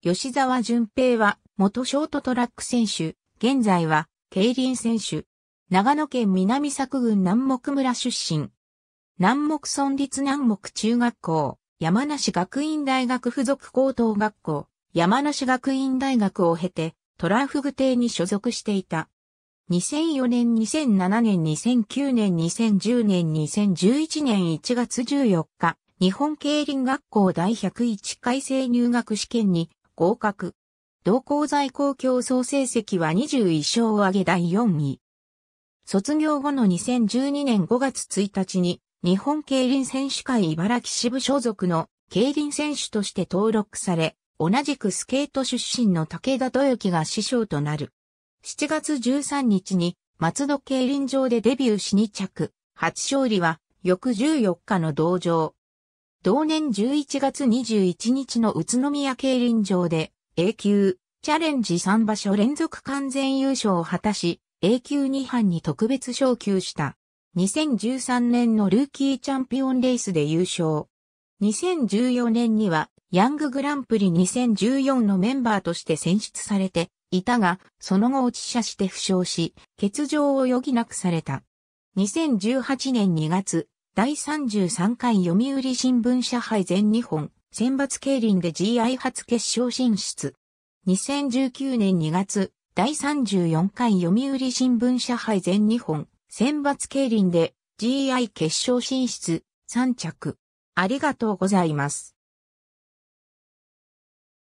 吉沢淳平は元ショートトラック選手、現在は競輪選手。長野県南作郡南木村出身。南木村立南木中学校、山梨学院大学附属高等学校、山梨学院大学を経て、トラフグ艇に所属していた。2004年、2007年、2009年、2010年、2011年1月14日、日本競輪学校第101回生入学試験に合格。同校在校競争成績は21勝を挙げ第4位。卒業後の2012年5月1日に日本競輪選手会茨城支部所属の競輪選手として登録され、同じくスケート出身の武田豊樹が師匠となる。7月13日に松戸競輪場でデビューし2着、初勝利は翌14日の同場、同年11月21日の宇都宮競輪場で A 級チャレンジ3場所連続完全優勝を果たし A 級2班に特別昇級した。2013年のルーキーチャンピオンレースで優勝。2014年にはヤンググランプリ2014のメンバーとして選出されていたが、その後落ち車して負傷し、欠場を余儀なくされた。2018年2月、第33回読売新聞社杯全日本選抜競輪で GI 初決勝進出。2019年2月、第34回読売新聞社杯全日本選抜競輪で GI 決勝進出3着。ありがとうございます。